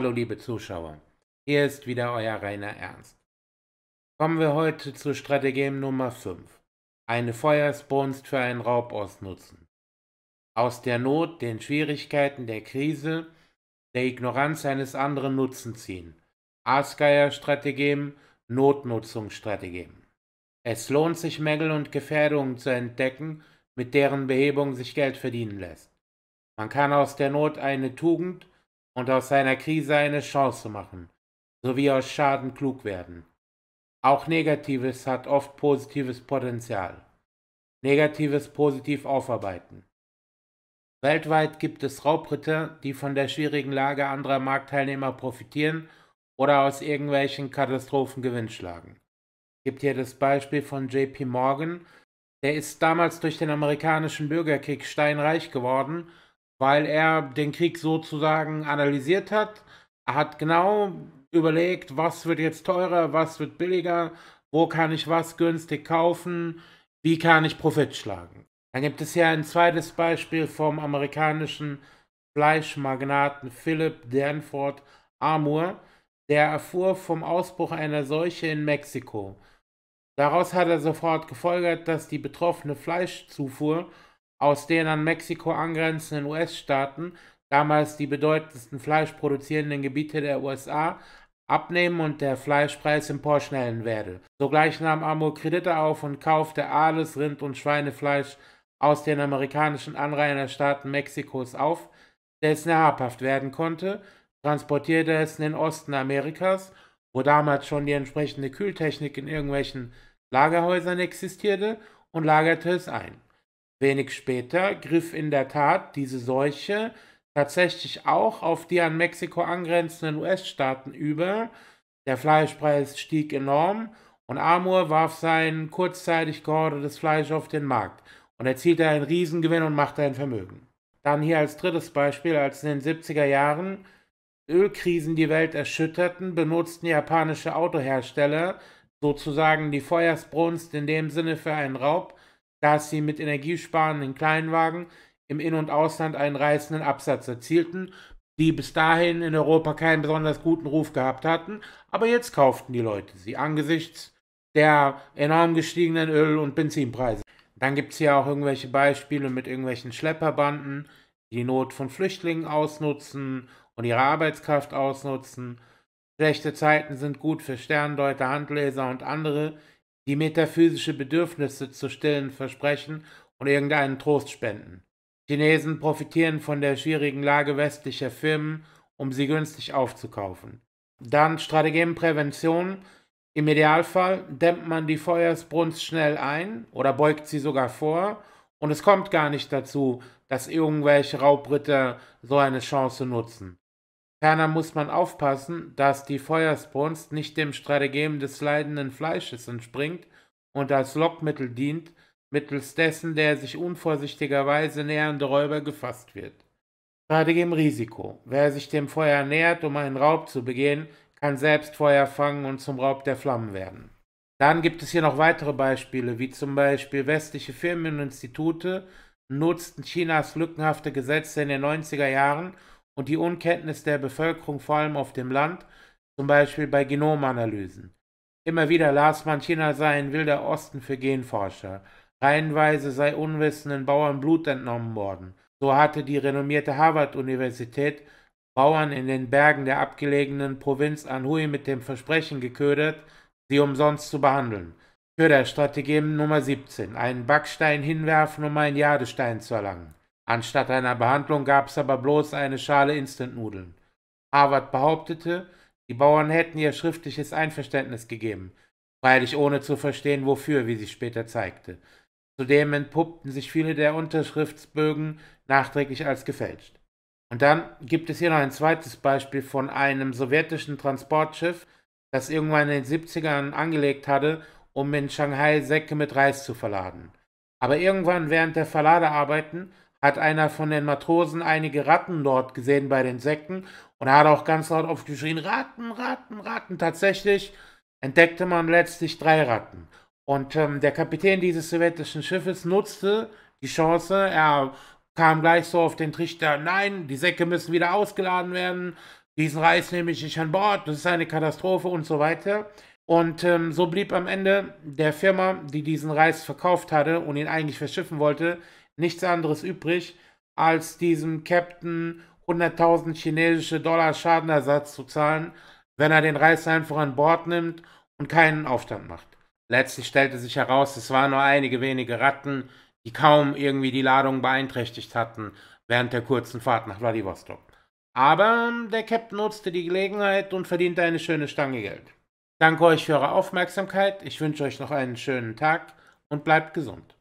Hallo liebe Zuschauer, hier ist wieder euer Rainer Ernst. Kommen wir heute zu Strategie Nummer 5. Eine Feuersbrunst für einen Raub ausnutzen. Aus der Not, den Schwierigkeiten der Krise, der Ignoranz eines anderen Nutzen ziehen. Aasgeier-Strategem, Notnutzungsstrategem. Es lohnt sich, Mängel und Gefährdungen zu entdecken, mit deren Behebung sich Geld verdienen lässt. Man kann aus der Not eine Tugend und aus seiner Krise eine Chance machen, sowie aus Schaden klug werden. Auch Negatives hat oft positives Potenzial. Negatives positiv aufarbeiten. Weltweit gibt es Raubritter, die von der schwierigen Lage anderer Marktteilnehmer profitieren oder aus irgendwelchen Katastrophen Gewinn schlagen. Gibt hier das Beispiel von JP Morgan, der ist damals durch den amerikanischen Bürgerkrieg steinreich geworden weil er den Krieg sozusagen analysiert hat. Er hat genau überlegt, was wird jetzt teurer, was wird billiger, wo kann ich was günstig kaufen, wie kann ich Profit schlagen. Dann gibt es hier ein zweites Beispiel vom amerikanischen Fleischmagnaten Philip Danford Armour, der erfuhr vom Ausbruch einer Seuche in Mexiko. Daraus hat er sofort gefolgert, dass die betroffene Fleischzufuhr aus den an Mexiko angrenzenden US-Staaten, damals die bedeutendsten fleischproduzierenden Gebiete der USA, abnehmen und der Fleischpreis emporschnellen werde. Sogleich nahm Amur Kredite auf und kaufte alles Rind und Schweinefleisch aus den amerikanischen Anrainerstaaten Mexikos auf, dessen er habhaft werden konnte, transportierte es in den Osten Amerikas, wo damals schon die entsprechende Kühltechnik in irgendwelchen Lagerhäusern existierte, und lagerte es ein. Wenig später griff in der Tat diese Seuche tatsächlich auch auf die an Mexiko angrenzenden US-Staaten über. Der Fleischpreis stieg enorm und Amur warf sein kurzzeitig gehordetes Fleisch auf den Markt und erzielte einen Riesengewinn und machte ein Vermögen. Dann hier als drittes Beispiel, als in den 70er Jahren Ölkrisen die Welt erschütterten, benutzten japanische Autohersteller sozusagen die Feuersbrunst in dem Sinne für einen Raub dass sie mit energiesparenden Kleinwagen im In- und Ausland einen reißenden Absatz erzielten, die bis dahin in Europa keinen besonders guten Ruf gehabt hatten, aber jetzt kauften die Leute sie angesichts der enorm gestiegenen Öl- und Benzinpreise. Dann gibt es hier auch irgendwelche Beispiele mit irgendwelchen Schlepperbanden, die die Not von Flüchtlingen ausnutzen und ihre Arbeitskraft ausnutzen. Schlechte Zeiten sind gut für Sterndeuter, Handleser und andere, die metaphysische Bedürfnisse zu stillen versprechen und irgendeinen Trost spenden. Chinesen profitieren von der schwierigen Lage westlicher Firmen, um sie günstig aufzukaufen. Dann Strategienprävention. Im Idealfall dämmt man die Feuersbrunst schnell ein oder beugt sie sogar vor und es kommt gar nicht dazu, dass irgendwelche Raubritter so eine Chance nutzen. Ferner muss man aufpassen, dass die Feuersbrunst nicht dem Strategem des leidenden Fleisches entspringt und als Lockmittel dient, mittels dessen der sich unvorsichtigerweise nähernde Räuber gefasst wird. Strategem Risiko. Wer sich dem Feuer nähert, um einen Raub zu begehen, kann selbst Feuer fangen und zum Raub der Flammen werden. Dann gibt es hier noch weitere Beispiele, wie zum Beispiel westliche Firmen und Institute nutzten Chinas lückenhafte Gesetze in den 90er Jahren, und die Unkenntnis der Bevölkerung vor allem auf dem Land, zum Beispiel bei Genomanalysen. Immer wieder las man, China sei ein wilder Osten für Genforscher. Reihenweise sei unwissenden Bauern Blut entnommen worden. So hatte die renommierte Harvard-Universität Bauern in den Bergen der abgelegenen Provinz Anhui mit dem Versprechen geködert, sie umsonst zu behandeln. Köderstrategie Nummer 17. Einen Backstein hinwerfen, um einen Jadestein zu erlangen. Anstatt einer Behandlung gab es aber bloß eine Schale Instantnudeln. Harvard behauptete, die Bauern hätten ihr schriftliches Einverständnis gegeben, freilich ohne zu verstehen wofür, wie sich später zeigte. Zudem entpuppten sich viele der Unterschriftsbögen nachträglich als gefälscht. Und dann gibt es hier noch ein zweites Beispiel von einem sowjetischen Transportschiff, das irgendwann in den 70ern angelegt hatte, um in Shanghai Säcke mit Reis zu verladen. Aber irgendwann während der Verladearbeiten hat einer von den Matrosen einige Ratten dort gesehen bei den Säcken und hat auch ganz laut aufgeschrien, Ratten, Ratten, Ratten. Tatsächlich entdeckte man letztlich drei Ratten. Und ähm, der Kapitän dieses sowjetischen Schiffes nutzte die Chance, er kam gleich so auf den Trichter, nein, die Säcke müssen wieder ausgeladen werden, diesen Reis nehme ich nicht an Bord, das ist eine Katastrophe und so weiter. Und ähm, so blieb am Ende der Firma, die diesen Reis verkauft hatte und ihn eigentlich verschiffen wollte, nichts anderes übrig, als diesem Captain 100.000 chinesische Dollar Schadenersatz zu zahlen, wenn er den Reißer einfach an Bord nimmt und keinen Aufstand macht. Letztlich stellte sich heraus, es waren nur einige wenige Ratten, die kaum irgendwie die Ladung beeinträchtigt hatten während der kurzen Fahrt nach Vladivostok. Aber ähm, der Captain nutzte die Gelegenheit und verdiente eine schöne Stange Geld. Danke euch für eure Aufmerksamkeit. Ich wünsche euch noch einen schönen Tag und bleibt gesund.